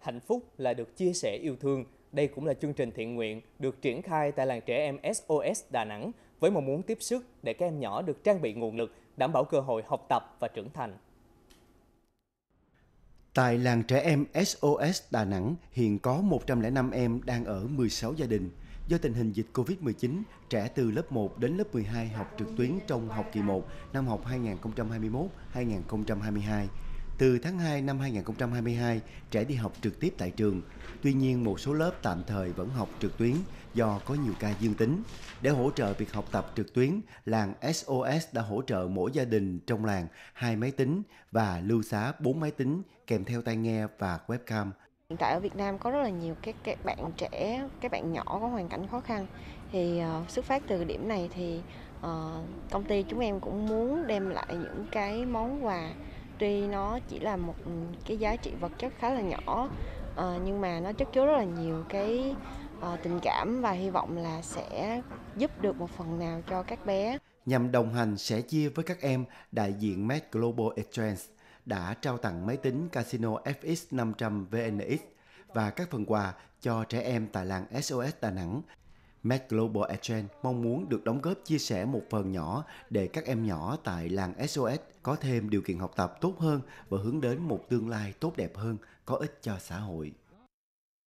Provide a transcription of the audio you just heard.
Hạnh phúc là được chia sẻ yêu thương. Đây cũng là chương trình thiện nguyện được triển khai tại làng trẻ em SOS Đà Nẵng với mong muốn tiếp sức để các em nhỏ được trang bị nguồn lực, đảm bảo cơ hội học tập và trưởng thành. Tại làng trẻ em SOS Đà Nẵng, hiện có 105 em đang ở 16 gia đình. Do tình hình dịch Covid-19, trẻ từ lớp 1 đến lớp 12 học trực tuyến trong học kỳ 1 năm học 2021-2022. Từ tháng 2 năm 2022, trẻ đi học trực tiếp tại trường. Tuy nhiên, một số lớp tạm thời vẫn học trực tuyến do có nhiều ca dương tính. Để hỗ trợ việc học tập trực tuyến, làng SOS đã hỗ trợ mỗi gia đình trong làng hai máy tính và lưu xá 4 máy tính kèm theo tai nghe và webcam. Hiện tại ở Việt Nam có rất là nhiều các các bạn trẻ, các bạn nhỏ có hoàn cảnh khó khăn. Thì uh, xuất phát từ điểm này thì uh, công ty chúng em cũng muốn đem lại những cái món quà tuy nó chỉ là một cái giá trị vật chất khá là nhỏ uh, nhưng mà nó chất chứa rất là nhiều cái uh, tình cảm và hy vọng là sẽ giúp được một phần nào cho các bé nhằm đồng hành sẻ chia với các em đại diện Med Global Exchange đã trao tặng máy tính Casino FX 500 VNX và các phần quà cho trẻ em tại làng SOS Đà Nẵng Mac Global Exchange mong muốn được đóng góp chia sẻ một phần nhỏ để các em nhỏ tại làng SOS có thêm điều kiện học tập tốt hơn và hướng đến một tương lai tốt đẹp hơn, có ích cho xã hội.